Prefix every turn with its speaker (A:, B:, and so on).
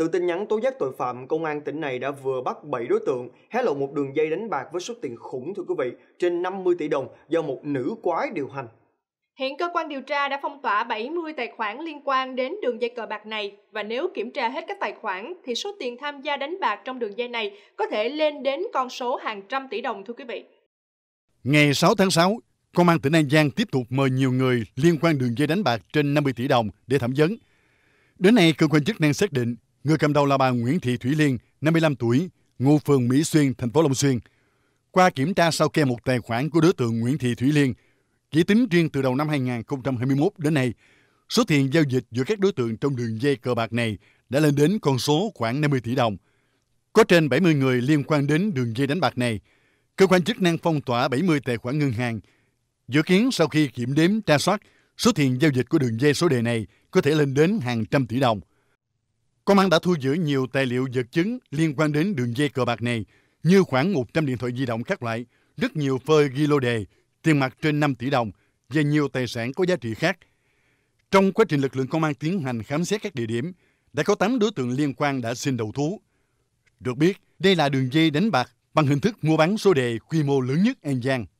A: Từ tin nhắn tố giác tội phạm, công an tỉnh này đã vừa bắt 7 đối tượng hé lộ một đường dây đánh bạc với số tiền khủng thưa quý vị, trên 50 tỷ đồng do một nữ quái điều hành.
B: Hiện cơ quan điều tra đã phong tỏa 70 tài khoản liên quan đến đường dây cờ bạc này và nếu kiểm tra hết các tài khoản thì số tiền tham gia đánh bạc trong đường dây này có thể lên đến con số hàng trăm tỷ đồng thưa quý vị.
C: Ngày 6 tháng 6, Công an tỉnh An Giang tiếp tục mời nhiều người liên quan đường dây đánh bạc trên 50 tỷ đồng để thẩm vấn. Đến nay, cơ quan chức năng xác định Người cầm đầu là bà Nguyễn Thị Thủy Liên, 55 tuổi, ngụ phường Mỹ Xuyên, thành phố Long Xuyên. Qua kiểm tra sau kê một tài khoản của đối tượng Nguyễn Thị Thủy Liên, chỉ tính riêng từ đầu năm 2021 đến nay, số tiền giao dịch giữa các đối tượng trong đường dây cờ bạc này đã lên đến con số khoảng 50 tỷ đồng. Có trên 70 người liên quan đến đường dây đánh bạc này. Cơ quan chức năng phong tỏa 70 tài khoản ngân hàng. Dự kiến sau khi kiểm đếm tra soát, số tiền giao dịch của đường dây số đề này có thể lên đến hàng trăm tỷ đồng. Công an đã thu giữ nhiều tài liệu vật chứng liên quan đến đường dây cờ bạc này, như khoảng 100 điện thoại di động các loại, rất nhiều phơi ghi lô đề, tiền mặt trên 5 tỷ đồng và nhiều tài sản có giá trị khác. Trong quá trình lực lượng công an tiến hành khám xét các địa điểm, đã có 8 đối tượng liên quan đã xin đầu thú. Được biết, đây là đường dây đánh bạc bằng hình thức mua bán số đề quy mô lớn nhất An Giang.